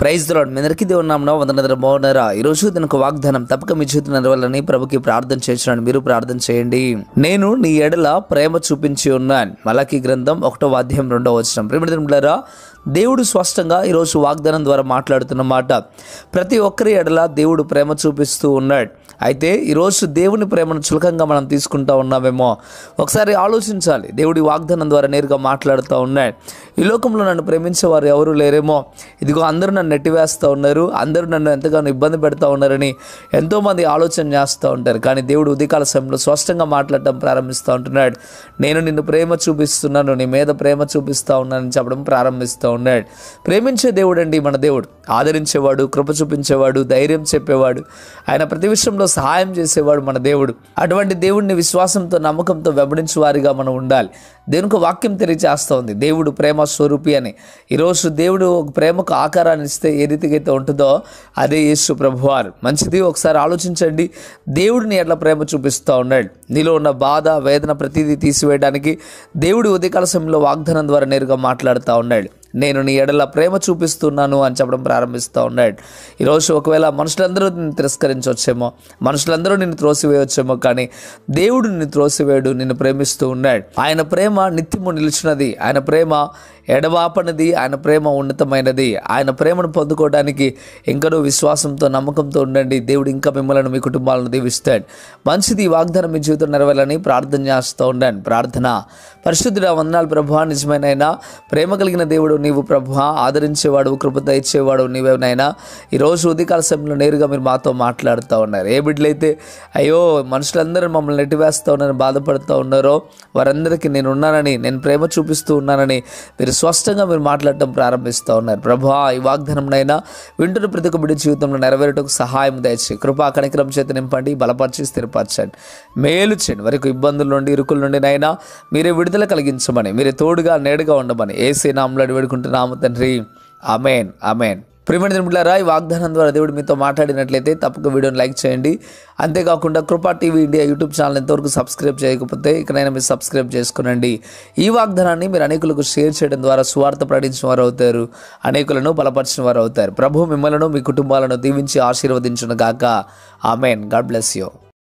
praise మీ అందరికీ దేవుడు నామన వందనదర బాగున్నారా రోజు దీనికి వాగ్దానం తప్పక మీ జీవితం నెరవాలని ప్రభుకి ప్రార్థన చేస్తున్నాను మీరు ప్రార్థన చేయండి నేను నీ ఎడల ప్రేమ చూపించి ఉన్నాను మలకి గ్రంథం ఒకటో వాద్యం రెండో వచ్చిన ప్రేమిడారా దేవుడు స్పష్టంగా ఈరోజు వాగ్దానం ద్వారా మాట్లాడుతున్న మాట ప్రతి ఒక్కరి ఎడల దేవుడు ప్రేమ చూపిస్తూ ఉన్నాడు అయితే ఈరోజు దేవుని ప్రేమను చులకంగా మనం తీసుకుంటా ఉన్నామేమో ఒకసారి ఆలోచించాలి దేవుడి వాగ్దానం ద్వారా నేరుగా మాట్లాడుతూ ఉన్నాడు ఈ లోకంలో నన్ను ప్రేమించే వారు ఎవరు లేరేమో ఇదిగో అందరూ నన్ను నెట్టివేస్తూ ఉన్నారు అందరూ నన్ను ఎంతగానో ఇబ్బంది పెడతా ఉన్నారని ఎంతోమంది ఆలోచన చేస్తూ ఉంటారు కానీ దేవుడు ఉదయకాల సమయంలో స్పష్టంగా మాట్లాడటం ప్రారంభిస్తూ ఉంటున్నాడు నేను నిన్ను ప్రేమ చూపిస్తున్నాను నీ మీద ప్రేమ చూపిస్తూ ఉన్నానని చెప్పడం ప్రారంభిస్తూ ఉన్నాడు ప్రేమించే దేవుడు అండి మన దేవుడు ఆదరించేవాడు కృప చూపించేవాడు ధైర్యం చెప్పేవాడు ఆయన ప్రతి విషయంలో సహాయం చేసేవాడు మన దేవుడు అటువంటి దేవుడిని విశ్వాసంతో నమ్మకంతో వెంబడించు వారిగా మనం ఉండాలి దేవునికి వాక్యం తెలియజేస్తూ ఉంది దేవుడు ప్రేమ స్వరూపి అని ఈరోజు దేవుడు ఒక ప్రేమ ఒక ఆకారాన్ని ఇస్తే ఏ రీతికైతే ఉంటుందో అదే యేసు ప్రభువారు మంచిది ఒకసారి ఆలోచించండి దేవుడిని ఎట్లా ప్రేమ చూపిస్తూ ఉన్నాడు నీలో ఉన్న బాధ వేదన ప్రతిదీ తీసివేయడానికి దేవుడి ఉదయకాల సమయంలో వాగ్దానం ద్వారా నేరుగా మాట్లాడుతూ ఉన్నాడు నేను నీ ఎడల ప్రేమ చూపిస్తున్నాను అని చెప్పడం ప్రారంభిస్తూ ఉన్నాడు ఈరోజు ఒకవేళ మనుషులందరూ నిన్ను తిరస్కరించవచ్చేమో మనుషులందరూ నిన్ను త్రోసివేయవచ్చేమో కానీ దేవుడు నిన్ను త్రోసివేయడు నిన్ను ప్రేమిస్తూ ఉన్నాడు ఆయన ప్రేమ నిత్యము నిలిచినది ఆయన ప్రేమ ఎడవాపనది ఆయన ప్రేమ ఉన్నతమైనది ఆయన ప్రేమను పొందుకోవడానికి ఇంకనూ విశ్వాసంతో నమ్మకంతో ఉండండి దేవుడు ఇంకా మిమ్మల్ని మీ కుటుంబాలను దీవిస్తాడు మంచిది వాగ్దానం మీ జీవితం నెరవేయాలని ప్రార్థన చేస్తూ ఉండండి ప్రార్థన పరిశుద్ధుడ వందనాలు ప్రభు నిజమైనైనా ప్రేమ కలిగిన దేవుడు నీవు ప్రభు ఆదరించేవాడు కృపత ఇచ్చేవాడు నీవేనైనా ఈరోజు ఉదయకాల సమయంలో నేరుగా మీరు మాతో మాట్లాడుతూ ఉన్నారు ఏ బిడ్డలైతే అయ్యో మనుషులందరూ మమ్మల్ని నెట్టివేస్తూ ఉన్నారని బాధపడుతూ ఉన్నారో వారందరికీ నేను ఉన్నానని నేను ప్రేమ చూపిస్తూ ఉన్నానని మీరు స్పష్టంగా మీరు మాట్లాడటం ప్రారంభిస్తూ ఉన్నారు ప్రభా ఈ వాగ్దానంనైనా వింటున్న ప్రతి ఒక్క బిడ్డ జీవితంలో నెరవేరటకు సహాయం దయచి కృపా కణికరం చేత నింపండి బలపరిచి స్థిరపరచండి మేలు చేయండి వరకు ఇబ్బందుల నుండి ఇరుకుల నుండి నైనా మీరే విడుదల కలిగించమని మీరే తోడుగా నేడుగా ఉండమని ఏసీ నామలాడి వేడుకుంటున్నాము తండ్రి అమేన్ అమేన్ ప్రేమైన దినములారా ఈ వాగ్దానం ద్వారా దేవుడు మీతో మాట్లాడినట్లయితే తప్పక వీడియోని లైక్ చేయండి అంతేకాకుండా Krupa TV India YouTube channel ఎంతవరకు సబ్స్క్రైబ్ చేయకపోతే ఇకనైనా మీరు సబ్స్క్రైబ్ చేసుకునండి ఈ వాగ్దానాన్ని మీరు అనేకులకు షేర్ చేయడం ద్వారా సువార్త ప్రకటించిన వారు అవుతారు అనేకులను బలపరిచిన వారు అవుతారు ప్రభు మిమ్మలను మీ కుటుంబాలను దీవించి ఆశీర్వదించును గాక ఆమెన్ గాడ్ బ్లెస్ యూ